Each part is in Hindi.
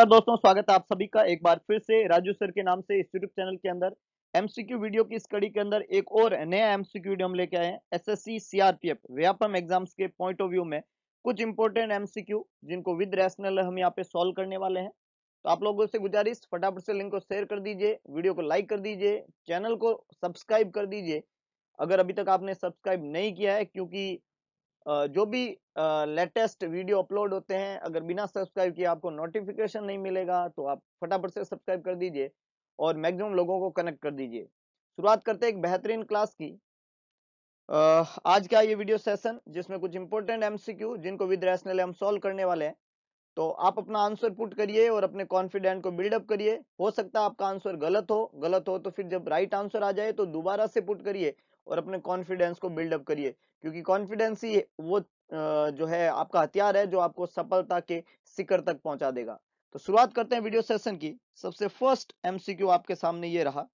नमस्कार दोस्तों स्वागत है आप सभी का एक बार फिर से राजू सर के नाम से इस यूट्यूब चैनल के अंदर एमसीक्यू वीडियो की इस कड़ी के अंदर एक और नया एमसीक्यू वीडियो हम लेके आए हैं एसएससी सीआरपीएफ व्यापम एग्जाम्स के पॉइंट ऑफ व्यू में कुछ इंपोर्टेंट एमसीक्यू जिनको विद रैशनल हम यहाँ पे सॉल्व करने वाले हैं तो आप लोगों से गुजारिश फटाफट से लिंक को शेयर कर दीजिए वीडियो को लाइक कर दीजिए चैनल को सब्सक्राइब कर दीजिए अगर अभी तक आपने सब्सक्राइब नहीं किया है क्योंकि जो भी लेटेस्ट वीडियो अपलोड होते हैं अगर बिना सब्सक्राइब किए आपको नोटिफिकेशन नहीं मिलेगा तो आप फटाफट से सब्सक्राइब कर दीजिए और मैक्सिमम लोगों को कनेक्ट कर दीजिए शुरुआत करते हैं एक बेहतरीन क्लास की आज का ये वीडियो सेशन जिसमें कुछ इंपॉर्टेंट एमसीक्यू जिनको विद रैशनल हम सॉल्व करने वाले हैं तो आप अपना आंसर पुट करिए और अपने कॉन्फिडेंट को बिल्डअप करिए हो सकता है आपका आंसर गलत हो गलत हो तो फिर जब राइट आंसर आ जाए तो दोबारा से पुट करिए और अपने कॉन्फिडेंस को बिल्डअप करिए क्योंकि कॉन्फिडेंस ही वो जो है आपका हथियार है जो आपको सफलता के शिखर तक पहुंचा देगा तो शुरुआत करते हैं वीडियो सेशन की सबसे फर्स्ट एमसीक्यू आपके सामने ये रहा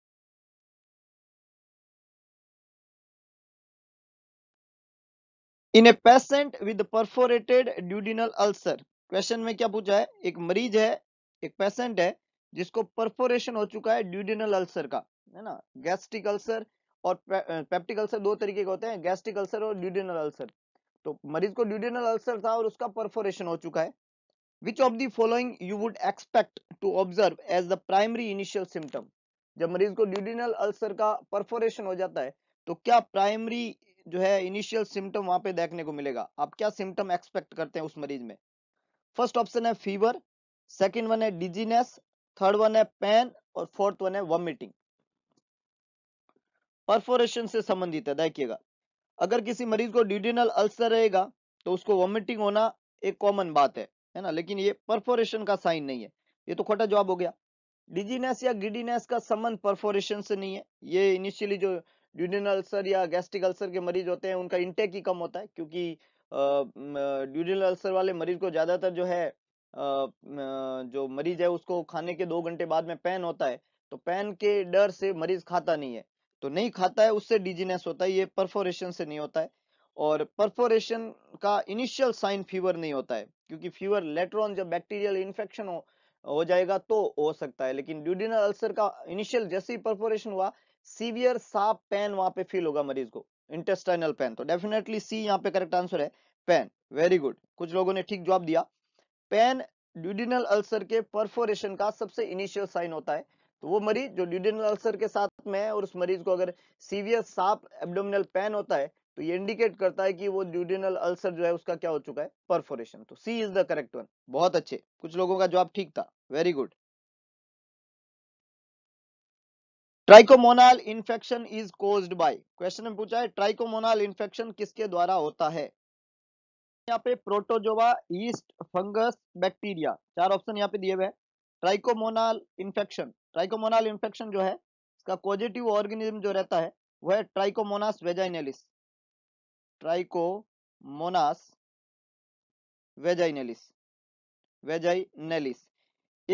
in a patient with perforated duodenal ulcer question में क्या पूछा है एक मरीज है एक पेशेंट है जिसको परफोरेशन हो चुका है ड्यूडिनल अल्सर का है ना गैस्ट्रिक अल्सर और पेप्टिक अल्सर दो तरीके के होते हैं गैस्ट्रिक अल्सर और ड्यूडेनल अल्सर तो मरीज को ड्यूडेनल अल्सर था और उसका परफोरेशन हो चुका है which of the following you would expect to observe as the primary initial symptom जब मरीज को ड्यूडेनल अल्सर का परफोरेशन हो जाता है तो क्या प्राइमरी जो है इनिशियल सिम्टम वहां पे देखने को मिलेगा आप क्या सिम्टम एक्सपेक्ट करते हैं उस मरीज में फर्स्ट ऑप्शन है फीवर सेकेंड वन है डिजीनेस थर्ड वन है पेन और फोर्थ वन है वॉमिटिंग परफोरेशन से संबंधित है देखिएगा अगर किसी मरीज को ड्यूडिनल अल्सर रहेगा तो उसको वॉमिटिंग होना एक कॉमन बात है है ना लेकिन ये परफोरेशन का साइन नहीं है ये तो खोटा जवाब हो गया डिजीनेस या गिडीनेस का संबंध परफोरेशन से नहीं है ये इनिशियली जो ड्यूडिनल अल्सर या गैस्ट्रिक अल्सर के मरीज होते हैं उनका इंटेक ही कम होता है क्योंकि ड्यूडिनल अल्सर वाले मरीज को ज्यादातर जो है जो मरीज है उसको खाने के दो घंटे बाद में पैन होता है तो पैन के डर से मरीज खाता नहीं है तो नहीं खाता है उससे डिजीनेस होता है ये परफोरेशन से नहीं होता है और परफोरेशन का इनिशियल साइन फीवर नहीं होता है क्योंकि फीवर लेटर ऑन जब बैक्टीरियल इन्फेक्शन हो हो जाएगा तो हो सकता है लेकिन ड्यूडिनल अल्सर का इनिशियल जैसे ही परफोरेशन हुआ सीवियर साफ पेन वहां पे फील होगा मरीज को इंटेस्टाइनल पेन तो डेफिनेटली सी यहाँ पे करेक्ट आंसर है पेन वेरी गुड कुछ लोगों ने ठीक जवाब दिया पेन ड्यूडिनल अल्सर के परफोरेशन का सबसे इनिशियल साइन होता है तो वो मरीज जो ड्यूडेनल अल्सर के साथ में है और उस मरीज को अगर सीवियर साफ एब्डोमिनल पेन होता है तो ये इंडिकेट करता है कि वो ड्यूडिनल अल्सर जो है उसका क्या हो चुका है परफोरेशन तो C is the correct one बहुत अच्छे कुछ लोगों का जवाब ठीक था very good trichomonal infection is caused by question में पूछा है ट्राइकोमोनाल इन्फेक्शन किसके द्वारा होता है यहाँ पे प्रोटोजोवा ईस्ट फंगस बैक्टीरिया चार ऑप्शन यहाँ पे दिए हुए हैं ट्राइकोमोनाल इन्फेक्शन ट्राइकोमोनाल इन्फेक्शन जो है इसका पॉजिटिव ऑर्गेनिज्म जो रहता है वह है trichomonas vaginalis trichomonas vaginalis vaginalis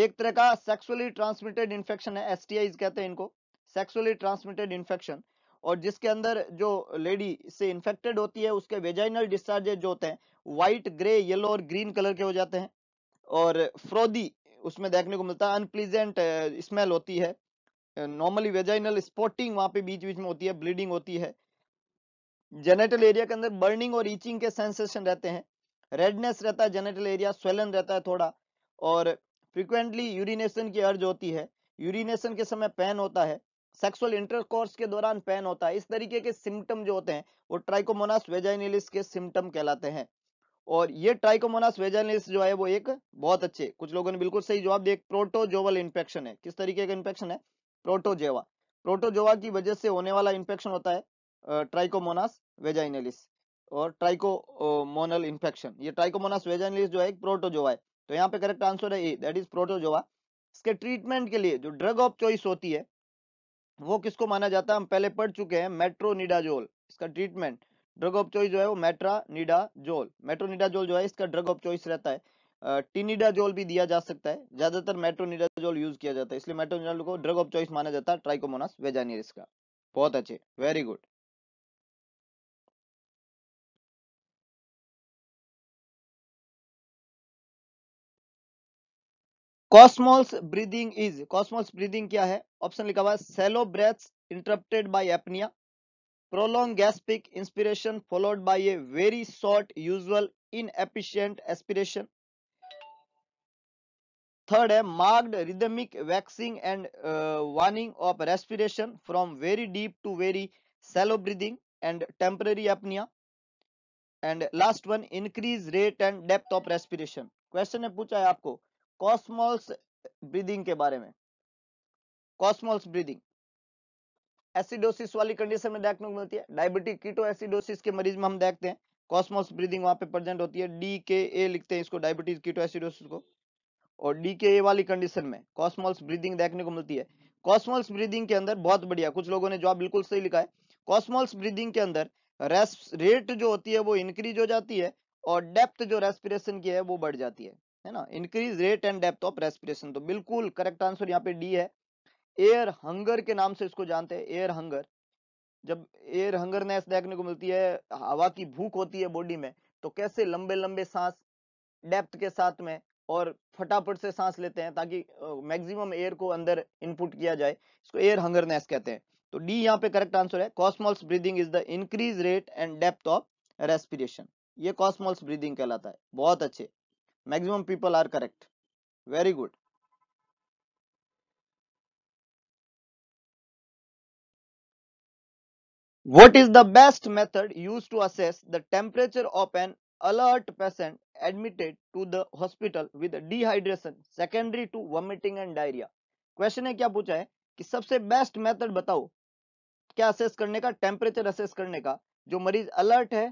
एक तरह का सेक्सुअली ट्रांसमिटेड इन्फेक्शन है एस कहते हैं इनको सेक्सुअली ट्रांसमिटेड इन्फेक्शन और जिसके अंदर जो लेडी से इन्फेक्टेड होती है उसके वेजाइनल डिस्चार्जेज जो होते हैं व्हाइट ग्रे येलो और ग्रीन कलर के हो जाते हैं और फ्रोदी उसमें देखने को मिलता है अनप्लीजेंट स्मेल होती है नॉर्मली वेजाइनल स्पॉटिंग वहां पे बीच बीच में होती है ब्लीडिंग होती है जेनेटल एरिया के अंदर बर्निंग और ईचिंग के सेंसेशन रहते हैं रेडनेस रहता है जेनेटल एरिया स्वेलन रहता है थोड़ा और फ्रिक्वेंटली यूरिनेशन की अर्ज होती है यूरिनेशन के समय पेन होता है सेक्सुअल इंटरकोर्स के दौरान पेन होता है इस तरीके के सिम्टम जो होते हैं वो ट्राइकोमोनास वेजाइनलिस के सिम्टम कहलाते हैं और ये ट्राइकोमोनास वेजानिस जो है वो एक बहुत अच्छे कुछ लोगों ने बिल्कुल सही जवाब दिया प्रोटोजोवल इन्फेक्शन है किस तरीके का इन्फेक्शन है प्रोटोजेवा प्रोटोजोवा की वजह से होने वाला इन्फेक्शन होता है ट्राइकोमोनास वेजाइनलिस और ट्राइकोमोनल इन्फेक्शन ये ट्राइकोमोनास वेजाइनलिस जो है एक प्रोटोजोवा है तो यहाँ पे करेक्ट आंसर है ए दैट इज प्रोटोजोवा इसके ट्रीटमेंट के लिए जो ड्रग ऑफ चॉइस होती है वो किसको माना जाता है हम पहले पढ़ चुके हैं मेट्रोनिडाजोल इसका ट्रीटमेंट ड्रग ऑफ चॉइस जो है वो मेट्रानिडाजोल मेट्रोनिडाजोल जो है इसका ड्रग ऑफ चॉइस रहता है टिनिडाजोल भी दिया जा सकता है ज्यादातर मेट्रोनिडाजोल यूज किया जाता है इसलिए मेट्रोनिडाजोल को ड्रग ऑफ चॉइस माना जाता है ट्राइकोमोनास वेजानियरिस का बहुत अच्छे very good Kussmaul breathing is Kussmaul breathing क्या है ऑप्शन लिखा हुआ है shallow breaths interrupted by apnoea prolonged gaspic inspiration followed by a very short usual inefficient aspiration third है marked rhythmic waxing and uh, waning of respiration from very deep to very shallow breathing and temporary apnea and last one increase rate and depth of respiration question hai pucha hai aapko cosmos breathing ke bare mein cosmos breathing acidosis वाली कंडीशन में देखने को मिलती है डायबिटिक कीटो एसिडोसिस के मरीज में हम देखते हैं कॉस्मोस ब्रीदिंग वहां पे प्रेजेंट होती है डी के ए लिखते हैं इसको डायबिटीज कीटो एसिडोसिस को और डी के ए वाली कंडीशन में कॉस्मोल्स ब्रीदिंग देखने को मिलती है कॉस्मोल्स ब्रीदिंग के अंदर बहुत बढ़िया कुछ लोगों ने जवाब बिल्कुल सही लिखा है कॉस्मोल्स ब्रीदिंग के अंदर रेट जो होती है वो इंक्रीज हो जाती है और डेप्थ जो रेस्पिरेशन की है वो बढ़ जाती है है ना increase rate and depth of respiration तो बिल्कुल करेक्ट आंसर यहाँ पे डी है एयर हंगर के नाम से इसको जानते हैं एयर हंगर जब एयर हंगरनेस देखने को मिलती है हवा की भूख होती है बॉडी में तो कैसे लंबे लंबे सांस डेप्थ के साथ में और फटाफट से सांस लेते हैं ताकि मैक्सिमम एयर को अंदर इनपुट किया जाए इसको एयर हंगरनेस कहते हैं तो डी यहाँ पे करेक्ट आंसर है Kussmaul breathing is the increase rate and depth of respiration ये कॉस्मोल्स ब्रीदिंग कहलाता है बहुत अच्छे maximum people are correct very good What is the best method used to assess the temperature of an alert patient admitted to the hospital with dehydration secondary to vomiting and diarrhea? Question है क्या पूछा है कि सबसे बेस्ट मेथड बताओ क्या असेस करने का टेम्परेचर असेस करने का जो मरीज अलर्ट है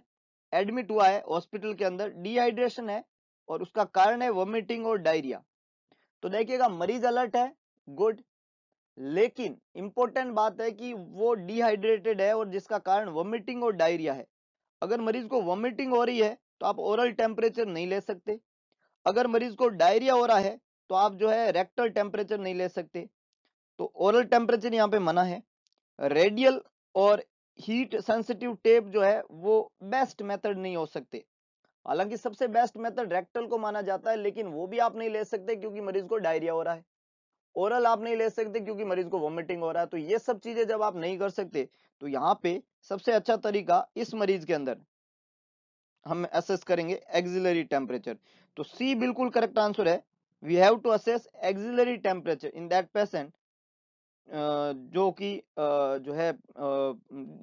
एडमिट हुआ है हॉस्पिटल के अंदर डिहाइड्रेशन है और उसका कारण है वॉमिटिंग और डायरिया तो देखिएगा मरीज अलर्ट है गुड लेकिन इंपॉर्टेंट बात है कि वो डिहाइड्रेटेड है और जिसका कारण वॉमिटिंग और डायरिया है अगर मरीज को वॉमिटिंग हो रही है तो आप ओरल टेम्परेचर नहीं ले सकते अगर मरीज को डायरिया हो रहा है तो आप जो है रेक्टल टेम्परेचर नहीं ले सकते तो ओरल टेम्परेचर यहाँ पे मना है रेडियल और हीट सेंसिटिव टेप जो है वो बेस्ट मेथड नहीं हो सकते हालांकि सबसे बेस्ट मेथड रेक्टल को माना जाता है लेकिन वो भी आप नहीं ले सकते क्योंकि मरीज को डायरिया हो रहा है ओरल आप नहीं ले सकते क्योंकि मरीज को वॉमिटिंग हो रहा है तो ये सब चीजें जब आप नहीं कर सकते तो यहाँ पे सबसे अच्छा तरीका इस मरीज के अंदर हम असेस करेंगे एक्सिलरी टेम्परेचर तो सी बिल्कुल करेक्ट आंसर है we have to assess axillary temperature in that patient जो कि जो है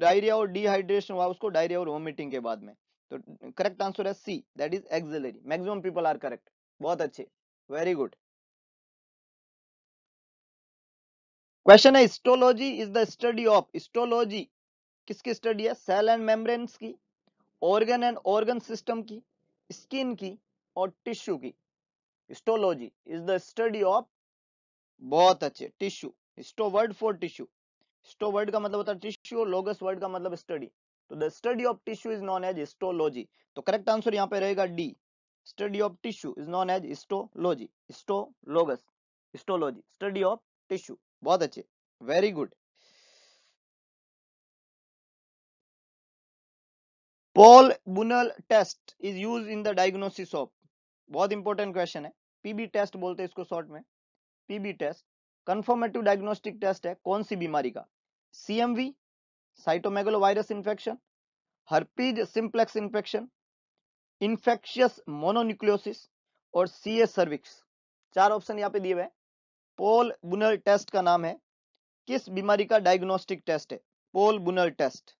डायरिया और डिहाइड्रेशन हुआ उसको डायरिया और वॉमिटिंग के बाद में तो करेक्ट आंसर है C that is axillary maximum people are correct बहुत अच्छे वेरी गुड क्वेश्चन है histology is the study of histology किसकी स्टडी है सेल एंड मेम्ब्रेन्स की ऑर्गन एंड ऑर्गन सिस्टम की स्किन की और टिश्यू की histology is the study of बहुत अच्छे tissue histo word for tissue histo word का मतलब होता है टिश्यू लोगस वर्ड का मतलब स्टडी तो the study of tissue is known as histology तो करेक्ट आंसर यहाँ पे रहेगा the study of tissue is known as histology histologos histology study of tissue बहुत अच्छे very good Paul Bunnell test is use in the diagnosis of बहुत इंपॉर्टेंट क्वेश्चन है पीबी टेस्ट बोलते हैं इसको शॉर्ट में PB test confirmative diagnostic test है कौन सी बीमारी का CMV cytomegalovirus infection herpes simplex infection infectious mononucleosis और सीए सर्विक्स चार ऑप्शन यहाँ पे दिए हुए हैं पोल बुनर टेस्ट का नाम है किस बीमारी का डायग्नोस्टिक टेस्ट है Paul Bunnell test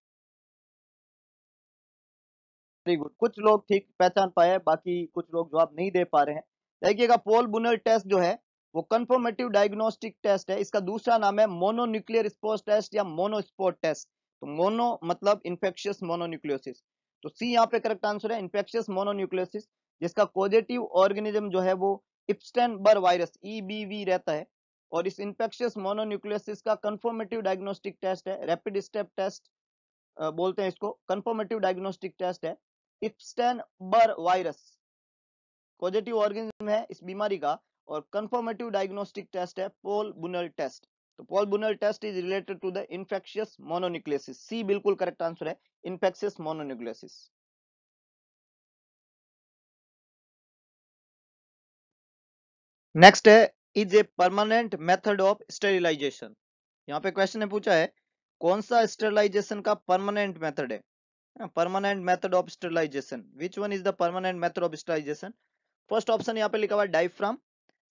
very good कुछ लोग ठीक पहचान पाए बाकी कुछ लोग जवाब नहीं दे पा रहे हैं देखिएगा पोल बुनर टेस्ट जो है वो कंफर्मेटिव डायग्नोस्टिक टेस्ट है इसका दूसरा नाम है मोनोन्यूक्लियर स्पोर्ट टेस्ट या मोनोस्पोर्ट टेस्ट तो मोनो मतलब इन्फेक्शियस मोनोन्यूक्लियोसिस तो सी यहाँ पे करेक्ट आंसर है इन्फेक्शियस मोनोन्यूक्लियोसिस जिसका कोजेटिव ऑर्गेनिज्म जो है वो इप्सटेन बर वायरस ईबीवी रहता है और इस इन्फेक्शियस मोनोन्यूक्लियोसिस का कंफर्मेटिव डायग्नोस्टिक टेस्ट है रैपिड स्टेप टेस्ट बोलते हैं इसको कंफर्मेटिव डायग्नोस्टिक टेस्ट है इप्सटेन बर वायरस पॉजिटिव ऑर्गेनिज्म है इस बीमारी का और कंफर्मेटिव डायग्नोस्टिक टेस्ट है पोल बुनल टेस्ट तो Paul Bunnell test is related to the infectious mononucleosis C बिल्कुल करेक्ट आंसर है इन्फेक्शियस मोनोन्यूक्लियोसिस नेक्स्ट है is a permanent method of sterilisation यहाँ पे क्वेश्चन ने पूछा है कौन सा स्टेरिलाइजेशन का परमानेंट मेथड है हाँ, permanent method of sterilisation which one is the permanent method of sterilisation first option यहाँ पे लिखा हुआ डाइफ्राम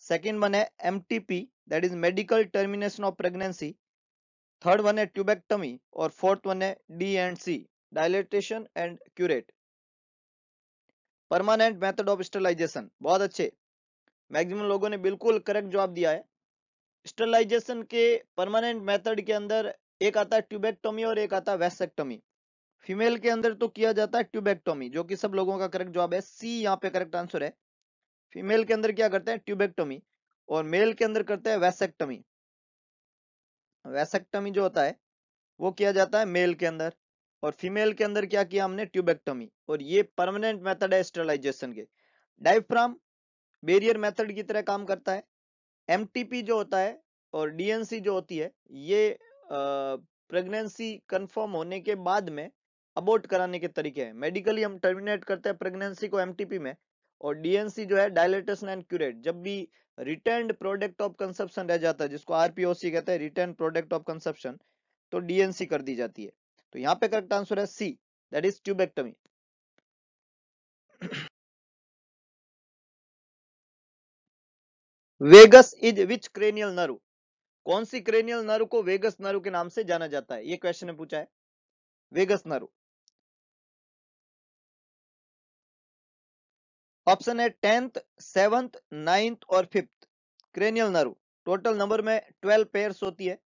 सेकेंड वन है M that is medical termination of pregnancy third one है ट्यूबेक्टमी और फोर्थ वन है D and C dilatation and curettage permanent method of sterilisation बहुत अच्छे मैक्सिमम लोगों ने बिल्कुल करेक्ट जवाब दिया है स्टरलाइजेशन के परमानेंट मेथड के अंदर एक आता है ट्यूबेक्टोमी और एक आता है वैसेक्टोमी फीमेल के अंदर तो किया जाता है ट्यूबेक्टोमी जो कि सब लोगों का करेक्ट जवाब है सी यहाँ पे करेक्ट आंसर है फीमेल के अंदर क्या करते हैं ट्यूबेक्टोमी और मेल के अंदर करते हैं वैसेक्टोमी वैसेक्टोमी जो होता है वो किया जाता है मेल के अंदर और फीमेल के अंदर क्या किया हमने ट्यूबेक्टोमी और ये परमानेंट मेथड है स्टरलाइजेशन के डाइफ्राम बेरियर मेथड की तरह काम करता है एम जो होता है और डीएनसी जो होती है ये प्रेगनेंसी कंफर्म होने के बाद में अबोर्ट कराने के तरीके हैं मेडिकली हम टर्मिनेट करते हैं प्रेगनेंसी को एम में और डीएनसी जो है डायलेटेशन एंड क्यूरेट जब भी रिटर्न प्रोडक्ट ऑफ कंसेप्शन रह जाता है जिसको आरपीओसी कहते हैं रिटर्न प्रोडक्ट ऑफ कंसेप्शन तो डीएनसी कर दी जाती है तो यहाँ पे करेक्ट आंसर है C that is tubectomy vagus is which cranial nerve कौन सी क्रेनियल नर्व को वेगस नर्व के नाम से जाना जाता है ये क्वेश्चन ने पूछा है वेगस नर्व ऑप्शन है टेंथ सेवंथ नाइन्थ और fifth cranial nerve total number में ट्वेल्व पेयर्स होती है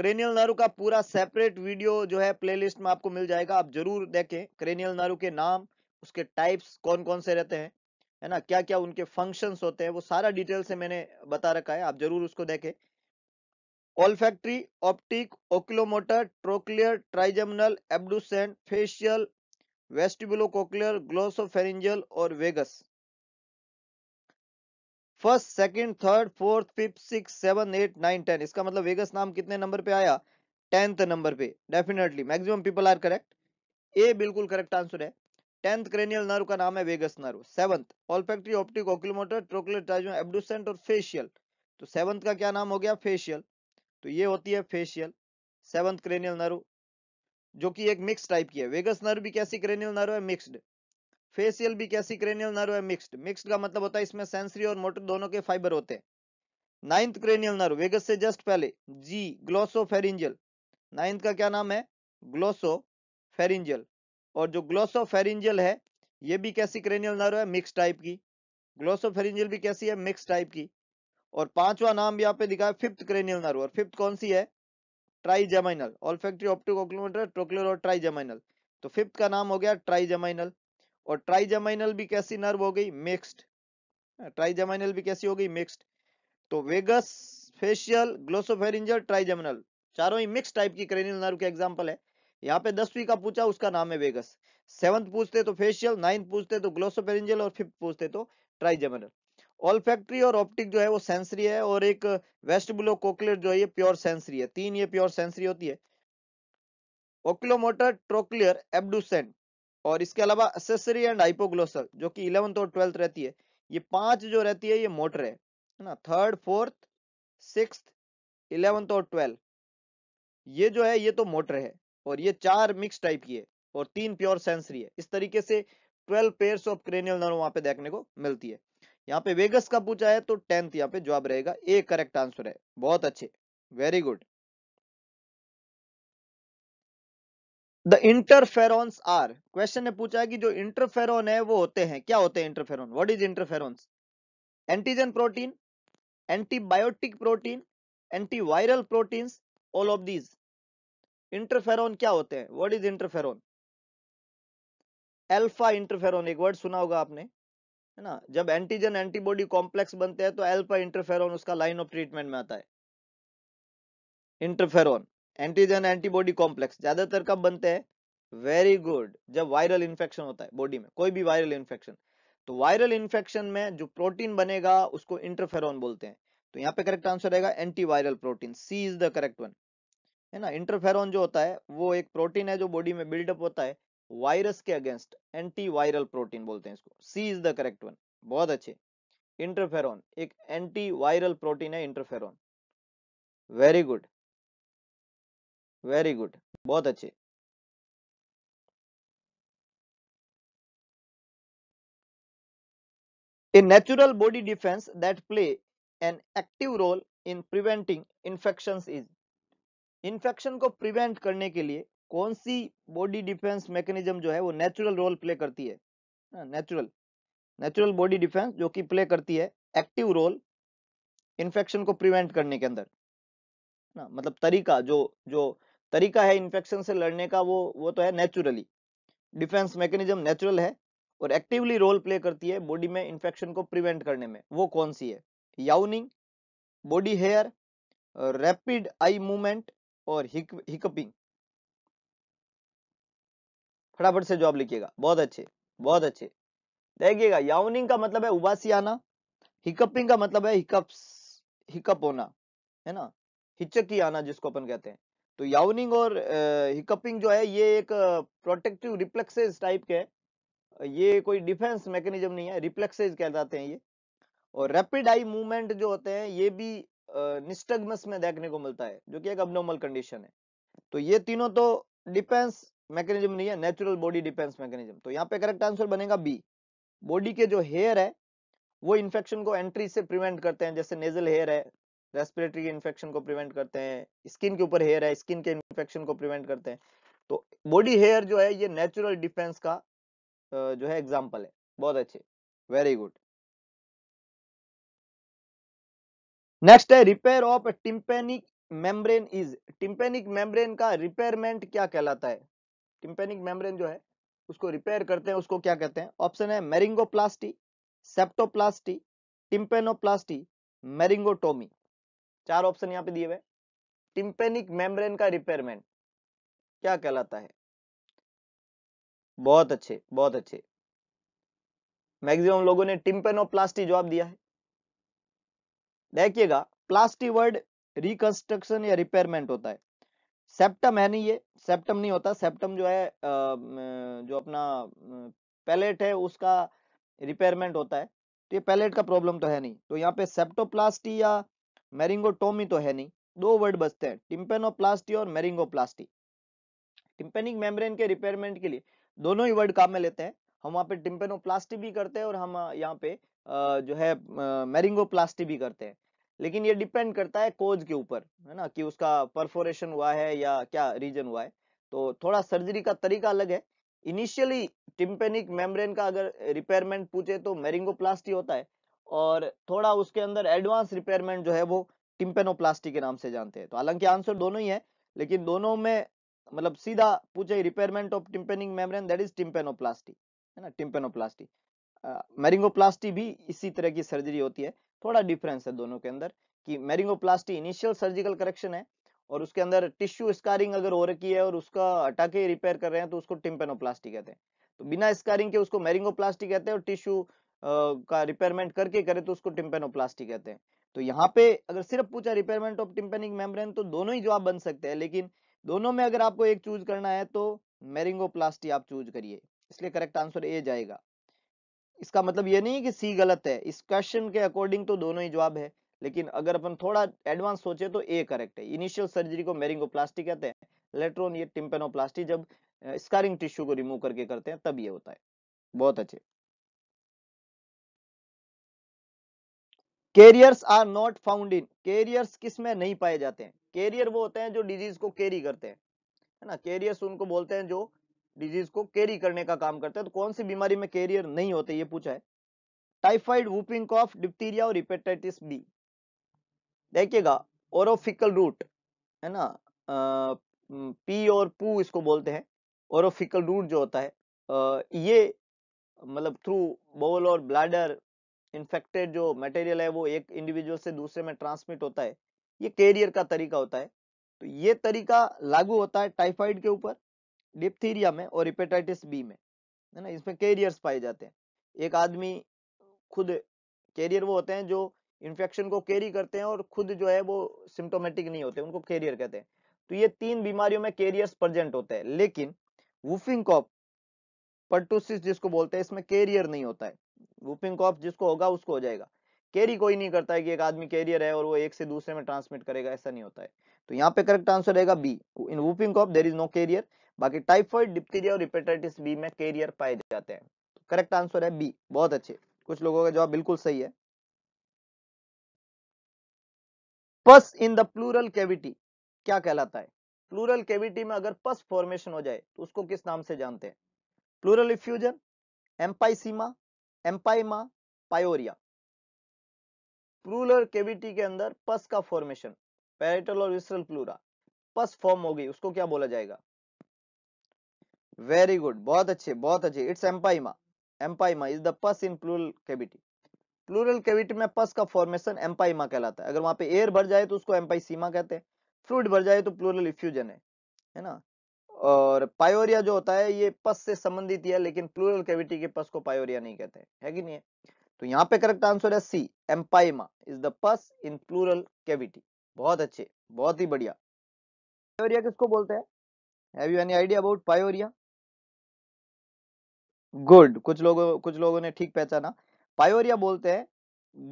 क्रेनियल नर्व का पूरा सेपरेट वीडियो जो है प्लेलिस्ट में आपको मिल जाएगा आप जरूर देखें क्रेनियल नर्व के नाम उसके टाइप्स कौन कौन से रहते हैं है ना क्या क्या उनके फंक्शंस होते हैं वो सारा डिटेल से मैंने बता रखा है आप जरूर उसको देखें olfactory optic oculomotor trochlear trigeminal abducent facial vestibulocochlear glossopharyngeal और vagus first second third fourth fifth six seven eight nine ten इसका मतलब वेगस नाम कितने नंबर पे आया टेंथ नंबर पे definitely maximum people are correct A बिल्कुल करेक्ट आंसर है टेंथ क्रेनियल नर्व का नाम है vagus nerve seventh olfactory optic trochlear ट्रोकुलेटाइजम एब्डुसेंट और फेशियल तो सेवंथ का क्या नाम हो गया फेशियल तो ये होती है फेशियल सेवंथ क्रेनियल नर्व जो कि एक मिक्स टाइप की है वेगस नर्व भी कैसी क्रेनियल नर्व है मिक्स्ड फेशियल भी कैसी क्रेनियल नर्व है मिक्स्ड मिक्स्ड का मतलब होता है इसमें सेंसरी और मोटर दोनों के फाइबर होते हैं नाइन्थ क्रेनियल नर्व वेगस से जस्ट पहले जी ग्लोसोफेरिंजियल नाइन्थ का क्या नाम है ग्लोसोफेरिंजियल और जो ग्लोसोफेरिंजल है ये भी कैसी क्रेनियल नर्व है मिक्स टाइप की ग्लोसोफेरिंजल भी कैसी है मिक्स टाइप की और पांचवा नाम भी आप दिखा है फिफ्थ क्रेनियल नर्व और फिफ्थ कौन सी है trigeminal olfactory optic oculomotor trochlear और ट्राइजेमाइनल तो फिफ्थ का नाम हो गया ट्राइजेमाइनल और ट्राइजेमाइनल भी कैसी नर्व हो गई मिक्स्ड ट्राइजेमाइनल हाँ, भी कैसी हो गई मिक्स्ड तो वेगस फेशियल ग्लोसोफेरिंजल ट्राइजेमाइनल चारों ही मिक्स टाइप की क्रेनियल नर्व के एग्जाम्पल है यहाँ पे दसवीं का पूछा उसका नाम है वेगस सेवंथ पूछते तो फेशियल नाइन्थ पूछते तो ग्लोसोपेरिंजल और फिफ्थ पूछते तो ट्राइजेमरल ऑलफैक्ट्री और ऑप्टिक जो है वो सेंसरी है और एक वेस्ट ब्लो कोकलेट जो है ये प्योर सेंसरी है तीन ये प्योर सेंसरी होती है ओक्लोमोटर ट्रोक्लियर एबडुसेंट और इसके अलावा असेसरी एंड हाइपोग्लोसल जो कि इलेवंथ और ट्वेल्थ रहती है ये पांच जो रहती है ये मोटर है ना थर्ड फोर्थ सिक्स इलेवंथ और ट्वेल्थ ये जो है ये तो मोटर है और ये चार मिक्स टाइप की है और तीन प्योर सेंसरी है इस तरीके से twelve pair of cranial nerve वहां पे देखने को मिलती है यहाँ पे वेगस का पूछा है तो टेंथ यहाँ पे जवाब रहेगा ए करेक्ट आंसर है बहुत अच्छे very good the interferons are question ने पूछा है कि जो इंटरफेरॉन है वो होते हैं क्या होते हैं interferon what is interferons antigen protein antibiotic protein antiviral proteins all of these interferon क्या होते हैं word is interferon alpha interferon एक वर्ड सुना होगा आपने है ना जब एंटीजन एंटीबॉडी कॉम्प्लेक्स बनते हैं तो एल्फा इंटरफेरोन उसका लाइन ऑफ ट्रीटमेंट में आता है इंटरफेरोन एंटीजन एंटीबॉडी कॉम्प्लेक्स ज्यादातर कब बनते हैं वेरी गुड जब वायरल इंफेक्शन होता है बॉडी में कोई भी वायरल इंफेक्शन तो वायरल इंफेक्शन में जो प्रोटीन बनेगा उसको इंटरफेरोन बोलते हैं तो यहाँ पे करेक्ट आंसर रहेगा antiviral protein C is the correct one है ना इंटरफेरॉन जो होता है वो एक प्रोटीन है जो बॉडी में बिल्डअप होता है वायरस के अगेंस्ट एंटी वायरल प्रोटीन बोलते हैं इसको C is the correct one बहुत अच्छे इंटरफेरॉन एक एंटी वायरल प्रोटीन है interferon very good very good बहुत अच्छे a natural body defence that play an active role in preventing infections is infection को प्रिवेंट करने के लिए कौन सी बॉडी डिफेंस मैकेनिज्म जो है वो नेचुरल रोल प्ले करती है नेचुरल नेचुरल बॉडी डिफेंस जो कि प्ले करती है एक्टिव रोल इन्फेक्शन को प्रिवेंट करने के अंदर ना मतलब तरीका जो जो तरीका है इन्फेक्शन से लड़ने का वो वो तो है नेचुरली डिफेंस मैकेनिज्म नेचुरल है और एक्टिवली रोल प्ले करती है बॉडी में इन्फेक्शन को प्रिवेंट करने में वो कौन सी है yawning body hair rapid eye movement और हिकपिंग फटाफट से जॉब लिखिएगा बहुत अच्छे बहुत अच्छे देखिएगा याउनिंग का मतलब है उबासी आना हिकपिंग का मतलब है हिकप्स हिकप होना है ना हिचकी आना जिसको अपन कहते हैं तो याउनिंग और हिकपिंग जो है ये एक प्रोटेक्टिव रिफ्लेक्सेज टाइप के है ये कोई डिफेंस मैकेनिज्म नहीं है रिफ्लेक्सेज कहलाते हैं ये और रैपिड आई मूवमेंट जो होते हैं ये भी निस्टगमस में देखने को मिलता है जो कि एक अबनॉर्मल कंडीशन है तो ये तीनों तो डिफेंस मैकेनिज्म नहीं है नेचुरल बॉडी डिफेंस मैकेनिज्म तो यहाँ पे करेक्ट आंसर बनेगा बी बॉडी के जो हेयर है वो इन्फेक्शन को एंट्री से प्रिवेंट करते हैं जैसे नेजल हेयर है रेस्पिरेटरी इन्फेक्शन को प्रिवेंट करते हैं स्किन के ऊपर हेयर है स्किन के इन्फेक्शन को प्रिवेंट करते हैं तो बॉडी हेयर जो है ये नेचुरल डिफेंस का जो है एग्जाम्पल है बहुत अच्छे वेरी गुड नेक्स्ट है repair of tympanic membrane is tympanic membrane का रिपेयरमेंट क्या कहलाता है टिम्पेनिक मेम्ब्रेन जो है उसको रिपेयर करते हैं उसको क्या कहते हैं ऑप्शन है मेरिंगोप्लास्टी सेप्टोप्लास्टी टिम्पेनोप्लास्टी मेरिंगोटोमी चार ऑप्शन यहाँ पे दिए हुए टिम्पेनिक मेम्ब्रेन का रिपेयरमेंट क्या कहलाता है बहुत अच्छे बहुत अच्छे मैक्सिमम लोगों ने टिम्पेनोप्लास्टी जवाब दिया है देखिएगा प्लास्टी वर्ड रिकंस्ट्रक्शन या रिपेयरमेंट होता है सेप्टम है नहीं ये सेप्टम नहीं होता सेप्टम जो है जो अपना पैलेट है उसका रिपेयरमेंट होता है तो ये पैलेट का प्रॉब्लम तो है नहीं तो यहाँ पे सेप्टोप्लास्टी या मेरिंगोटोमी तो है नहीं दो वर्ड बचते हैं टिम्पेनोप्लास्टी और मेरिंगोप्लास्टी टिम्पेनिक मेम्ब्रेन के रिपेयरमेंट के लिए दोनों ही वर्ड काम में लेते हैं हम वहाँ पे टिम्पेनोप्लास्टी भी करते हैं और हम यहाँ पे जो है प्लास्टी भी करते हैं लेकिन ये डिपेंड करता है कोज के ऊपर है ना कि उसका परफोरेशन हुआ है या क्या रीजन हुआ है तो थोड़ा सर्जरी का तरीका अलग है इनिशियली टिम्पेनिक मेम्ब्रेन का अगर रिपेयरमेंट पूछे तो मेरिंगो होता है और थोड़ा उसके अंदर एडवांस रिपेयरमेंट जो है वो टिम्पेनोप्लास्टी के नाम से जानते हैं तो हालांकि आंसर दोनों ही है लेकिन दोनों में मतलब सीधा पूछे repairment of tympanic membrane that is tympanoplasty है ना टिम्पेनोप्लास्टी मैरिंगोप्लास्टी भी इसी तरह की सर्जरी होती है थोड़ा डिफरेंस है दोनों के अंदर कि मैरिंगोप्लास्टी इनिशियल सर्जिकल करेक्शन है और उसके अंदर टिश्यू स्कारिंग अगर हो रखी है और उसका हटा के रिपेयर कर रहे हैं तो उसको टिम्पेनोप्लास्टी कहते हैं तो बिना स्कारिंग के उसको मैरिंगोप्लास्टी कहते हैं और टिश्यू का रिपेयरमेंट करके करे तो उसको टिम्पेनोप्लास्टी कहते हैं तो यहाँ पे अगर सिर्फ पूछा रिपेयरमेंट ऑफ टिम्पेनिक मेम्ब्रेन तो दोनों ही जवाब बन सकते हैं लेकिन दोनों में अगर आपको एक चूज करना है तो मेरिंगोप्लास्टी आप चूज करिए इसलिए करेक्ट आंसर ए जाएगा इसका मतलब ये नहीं कि सी गलत है इस क्वेश्चन के अकॉर्डिंग तो दोनों ही जवाब है लेकिन अगर अपन थोड़ा एडवांस सोचे तो ए करेक्ट है इनिशियल सर्जरी को मेरिंगोप्लास्टी कहते हैं लेटर ऑन ये टिम्पेनोप्लास्टी जब स्कारिंग टिश्यू को रिमूव करके करते हैं तब ये होता है बहुत अच्छे carriers are not found in carriers किस में नहीं पाए जाते हैं कैरियर वो होते हैं जो डिजीज को कैरी करते हैं है ना कैरियर्स उनको बोलते हैं जो डिजीज को कैरी करने का काम करता है तो कौन सी बीमारी में कैरियर नहीं होते ये पूछा है टाइफाइड वूपिंग कॉफ डिप्टीरिया और हिपेटाइटिस बी देखिएगा ओरोफिकल रूट है ना आ, पी और पू इसको बोलते हैं ओरोफिकल रूट जो होता है आ, ये मतलब थ्रू बोल और ब्लैडर इन्फेक्टेड जो मटेरियल है वो एक इंडिविजुअल से दूसरे में ट्रांसमिट होता है ये कैरियर का तरीका होता है तो ये तरीका लागू होता है टाइफाइड के ऊपर डिप्थीरिया में और हिपेटाइटिस बी में है ना इसमें कैरियर्स पाए जाते हैं एक आदमी खुद कैरियर वो होते हैं जो इन्फेक्शन को कैरी करते हैं और खुद जो है वो सिम्टोमेटिक नहीं होते उनको कैरियर कहते हैं तो ये तीन बीमारियों में कैरियर्स प्रजेंट होते हैं लेकिन वुफिंग कॉफ पर्टोसिस जिसको बोलते हैं इसमें कैरियर नहीं होता है वुफिंग कॉफ जिसको होगा उसको हो जाएगा कैरी कोई नहीं करता है कि एक आदमी कैरियर है और वो एक से दूसरे में ट्रांसमिट करेगा ऐसा नहीं होता है तो यहाँ पे करेक्ट आंसर रहेगा B in whooping cough there is no carrier बाकी टाइफॉइड डिप्टीरिया और हिपेटाइटिस बी में कैरियर पाए जाते हैं करेक्ट तो आंसर है बी बहुत अच्छे कुछ लोगों का जवाब बिल्कुल सही है पस इन द प्लूरल कैविटी क्या कहलाता है प्लूरल कैविटी में अगर पस फॉर्मेशन हो जाए तो उसको किस नाम से जानते हैं pleural effusion emphysema empyema pyorrhoea pleural cavity के अंदर पस का फॉर्मेशन पेरिटल और विसरल प्लूरा पस फॉर्म हो गई उसको क्या बोला जाएगा वेरी गुड बहुत अच्छे बहुत अच्छे it's empyema empyema is the pus in pleural cavity pleural cavity में पस का फॉर्मेशन एम्पाइमा कहलाता है अगर वहां पे एयर भर जाए तो उसको एम्पाइसीमा कहते हैं फ्लूड भर जाए तो प्लूरल इफ्यूजन है है ना और पायोरिया जो होता है ये पस से संबंधित है लेकिन प्लूरल कैविटी के पस को पायोरिया नहीं कहते हैं है कि नहीं है तो यहाँ पे करेक्ट आंसर है सी empyema is the pus in pleural cavity बहुत अच्छे बहुत ही बढ़िया पायोरिया किसको बोलते हैं Have you any idea about pyorrhea? Good कुछ लोगों कुछ लोगों ने ठीक पहचाना पायोरिया बोलते हैं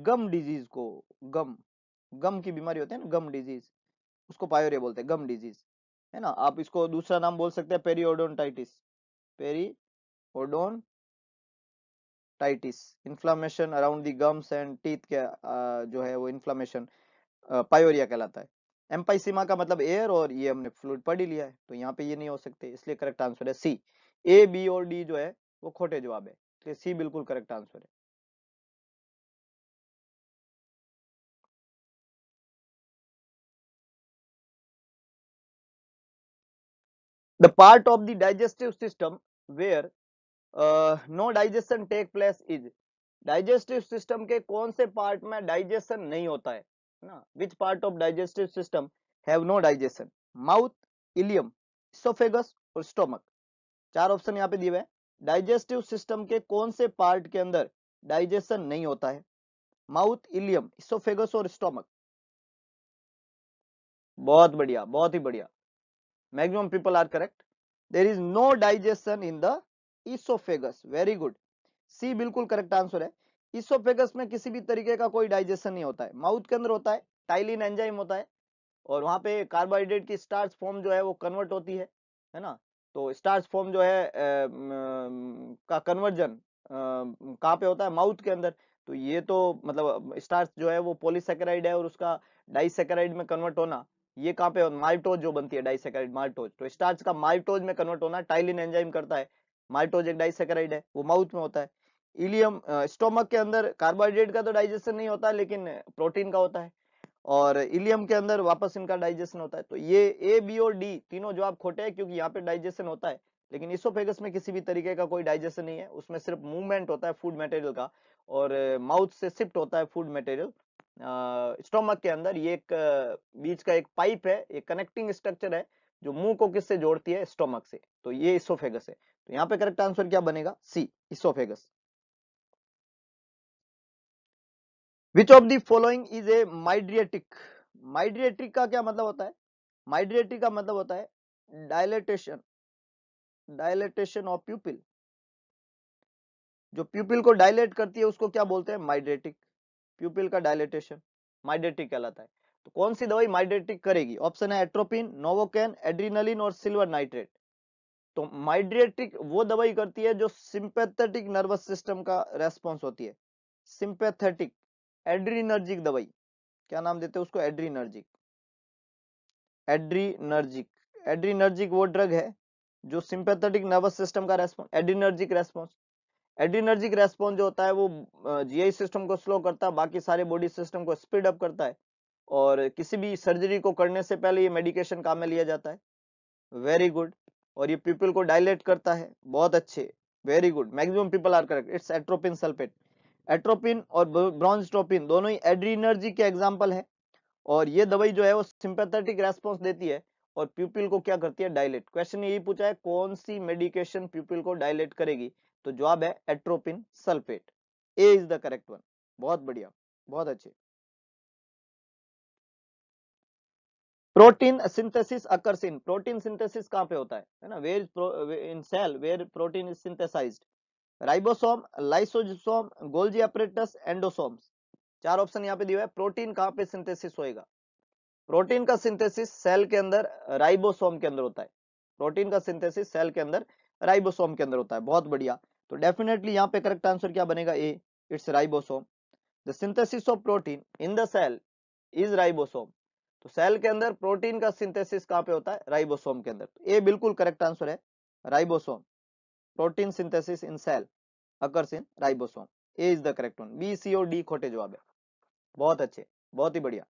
गम डिजीज को गम गम की बीमारी होती है ना गम डिजीज उसको पायोरिया बोलते हैं गम डिजीज है ना आप इसको दूसरा नाम बोल सकते हैं periodontitis titis inflammation around the gums and teeth के जो है वो इन्फ्लामेशन पायोरिया कहलाता है एम्पाइसीमा का मतलब एयर और ये हमने फ्लूड पढ़ ही लिया है तो यहाँ पे ये नहीं हो सकते इसलिए करेक्ट आंसर है सी ए बी और डी जो है वो खोटे जवाब है इसलिए सी बिल्कुल करेक्ट आंसर है the part of the digestive system where uh, no digestion take place is digestive system के कौन से part में digestion नहीं होता है ना which part of digestive system have no digestion mouth ileum esophagus और stomach चार option यहाँ पे दिए हुए हैं डाइजेस्टिव सिस्टम के कौन से पार्ट के अंदर डाइजेशन नहीं होता है माउथ इलियम इसोफेगस और स्टोमक बहुत बढ़िया बहुत ही बढ़िया maximum people are correct there is no digestion in the oesophagus very good C बिल्कुल करेक्ट आंसर है इसोफेगस में किसी भी तरीके का कोई डाइजेशन नहीं होता है माउथ के अंदर होता है टाइलिन एंजाइम होता है और वहां पे कार्बोहाइड्रेट की स्टार्च फॉर्म जो है वो कन्वर्ट होती है है ना तो स्टार्च फॉर्म जो है का कन्वर्जन कहाँ पे होता है माउथ के अंदर तो ये तो मतलब स्टार्च जो है वो पोलिसेकेराइड है और उसका डाइसेकेराइड में कन्वर्ट होना ये कहाँ पे माल्टोज जो बनती है डाइसेकेराइड माल्टोज तो स्टार्च का माल्टोज में कन्वर्ट होना टाइलिन एंजाइम करता है माल्टोज एक डाइसेकेराइड है वो माउथ में होता है इलियम स्टोमक के अंदर कार्बोहाइड्रेट का तो डाइजेशन नहीं होता लेकिन प्रोटीन का होता है और इलियम के अंदर वापस इनका डाइजेशन होता है तो ये ए बी और डी तीनों जवाब खोटे हैं क्योंकि यहाँ पे डाइजेशन होता है लेकिन इसोफेगस में किसी भी तरीके का कोई डाइजेशन नहीं है उसमें सिर्फ मूवमेंट होता है फूड मटेरियल का और माउथ से शिफ्ट होता है फूड मटेरियल स्टोमक के अंदर ये एक बीच का एक पाइप है ये कनेक्टिंग स्ट्रक्चर है जो मुंह को किससे जोड़ती है स्टोमक से तो ये इसोफेगस है तो यहाँ पे करेक्ट आंसर क्या बनेगा C oesophagus which of the following is a mydriatic mydriatic का क्या मतलब होता है माइड्रिएटिक का मतलब होता है डायलेटेशन डायलेटेशन ऑफ प्यूपिल जो प्यूपिल को डायलेट करती है उसको क्या बोलते हैं माइड्रेटिक प्यूपिल का डायलेटेशन माइड्रेटिक कहलाता है तो कौन सी दवाई माइड्रेटिक करेगी ऑप्शन है एट्रोपिन नोवोकैन एड्रीनलिन और सिल्वर नाइट्रेट तो माइड्रेटिक वो दवाई करती है जो सिंपेथेटिक नर्वस सिस्टम का रेस्पॉन्स होती है सिंपेथेटिक एड्रीनर्जिक दवाई क्या नाम देते हैं उसको एड्रीनर्जिक एड्रीनर्जिक एड्रीनर्जिक वो ड्रग है जो सिंपैथेटिक नर्वस सिस्टम का response adrenergic response adrenergic response जो होता है वो जीआई सिस्टम को स्लो करता है बाकी सारे बॉडी सिस्टम को स्पीड अप करता है और किसी भी सर्जरी को करने से पहले ये मेडिकेशन काम में लिया जाता है वेरी गुड और ये पीपल को डायलेट करता है बहुत अच्छे very good maximum people are correct it's atropine sulphate atropine और ब्रॉन्जट्रोपिन दोनों ही एड्रीनर्जी के एग्जाम्पल है और ये दवाई जो है वो सिंपेथेटिक रेस्पॉन्स देती है और प्यूपिल को क्या करती है डायलेट क्वेश्चन यही पूछा है कौन सी मेडिकेशन प्यूपिल को डायलेट करेगी तो जवाब है atropine sulphate A is the correct one बहुत बढ़िया बहुत अच्छे protein synthesis occurs in protein synthesis कहां पे होता है है ना where in cell where protein is synthesized ribosome lysosome Golgi apparatus endosome चार ऑप्शन यहाँ पे दिया है प्रोटीन कहाँ पे सिंथेसिस होएगा प्रोटीन का सिंथेसिस सेल के अंदर राइबोसोम के अंदर होता है प्रोटीन का सिंथेसिस सेल के अंदर राइबोसोम के अंदर होता है बहुत बढ़िया तो डेफिनेटली यहाँ पे करेक्ट आंसर क्या बनेगा A it's ribosome the synthesis of protein in the cell is ribosome तो सेल के अंदर प्रोटीन का सिंथेसिस कहाँ पे होता है राइबोसोम के अंदर तो ए बिल्कुल करेक्ट आंसर है ribosome protein synthesis in cell occurs in ribosome a is the correct one b c और d खोटे जवाब है बहुत अच्छे बहुत ही बढ़िया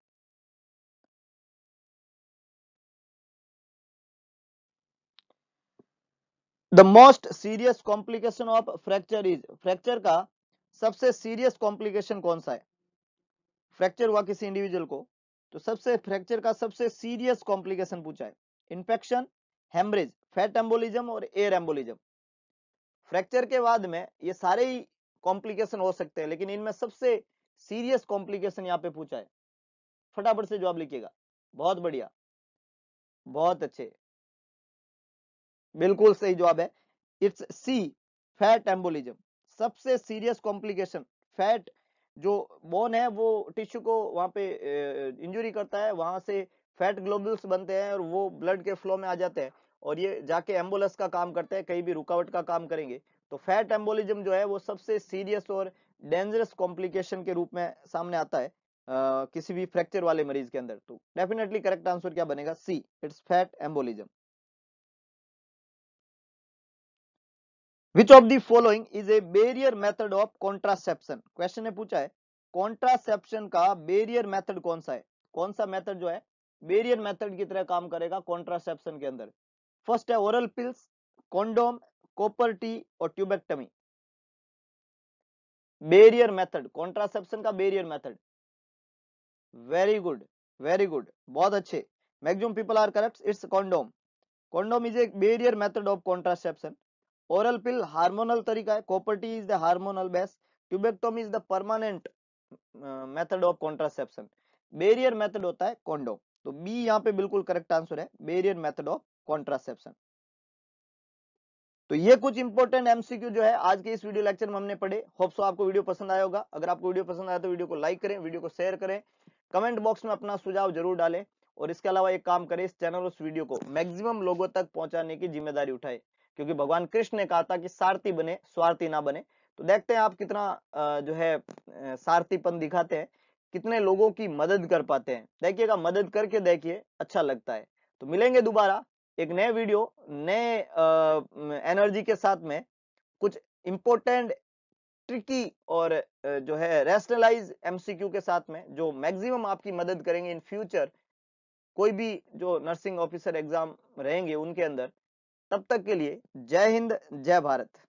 the most serious complication of fracture is fracture का सबसे सीरियस कॉम्प्लिकेशन कौन सा है फ्रैक्चर हुआ किसी इंडिविजुअल को तो सबसे फ्रैक्चर का सबसे सीरियस कॉम्प्लिकेशन पूछा है इन्फेक्शन हेमरेज फैट एम्बोलिज्म और एयर एम्बोलिज्म फ्रैक्चर के बाद में ये सारे ही कॉम्प्लिकेशन हो सकते हैं लेकिन इनमें सबसे सीरियस कॉम्प्लिकेशन यहाँ पे पूछा है फटाफट से जवाब लिखिएगा बहुत बढ़िया बहुत अच्छे बिल्कुल सही जवाब है इट्स सी फैट एम्बोलिज्म सबसे सीरियस कॉम्प्लिकेशन फैट जो बोन है वो टिश्यू को वहां पे इंजरी करता है वहां से फैट ग्लोबल्स बनते हैं और वो ब्लड के फ्लो में आ जाते हैं और ये जाके एम्बुलेंस का काम करते हैं कहीं भी रुकावट का काम करेंगे तो फैट एम्बोलिज्म जो है वो सबसे सीरियस और डेंजरस कॉम्प्लिकेशन के रूप में सामने आता है आ, किसी भी फ्रैक्चर वाले मरीज के अंदर तो डेफिनेटली करेक्ट आंसर क्या बनेगा C it's fat embolism which of the following is a barrier method of contraception question ने पूछा है कॉन्ट्रासेप्शन का बेरियर मेथड कौन सा है कौन सा मेथड जो है बेरियर मेथड की तरह काम करेगा कॉन्ट्रासेप्शन के अंदर First oral pills, condom, copper tea और ट्यूबेक्टमी बेरियर मेथड कॉन्ट्रासेप्शन का barrier method very good very good बहुत अच्छे maximum people are correct it's condom condom is a barrier method of contraception oral pill hormonal तरीका है copper T is the hormonal base tubectomy is the permanent method of contraception barrier method होता है कॉन्डोम तो बी यहाँ पे बिल्कुल करेक्ट आंसर है बेरियर मेथड ऑफ कॉन्ट्रासेप्शन तो ये कुछ इंपोर्टेंट एमसीक्यू जो है आज के इस वीडियो लेक्चर में हमने पढ़े होप सो आपको वीडियो पसंद आया होगा अगर आपको वीडियो पसंद आया तो वीडियो को लाइक करें वीडियो को शेयर करें कमेंट बॉक्स में अपना सुझाव जरूर डालें और इसके अलावा एक काम करें इस चैनल उस वीडियो को मैक्सिमम लोगों तक पहुंचाने की जिम्मेदारी उठाए क्योंकि भगवान कृष्ण ने कहा था कि सारथी बने स्वार्थी ना बने तो देखते हैं आप कितना जो है सारथीपन दिखाते हैं कितने लोगों की मदद कर पाते हैं देखिएगा मदद करके देखिए अच्छा लगता है तो मिलेंगे दोबारा एक नए वीडियो नए एनर्जी के साथ में कुछ इंपोर्टेंट ट्रिकी और जो है रैशनलाइज एमसीक्यू के साथ में जो मैक्सिमम आपकी मदद करेंगे इन फ्यूचर कोई भी जो नर्सिंग ऑफिसर एग्जाम रहेंगे उनके अंदर तब तक के लिए जय हिंद जय भारत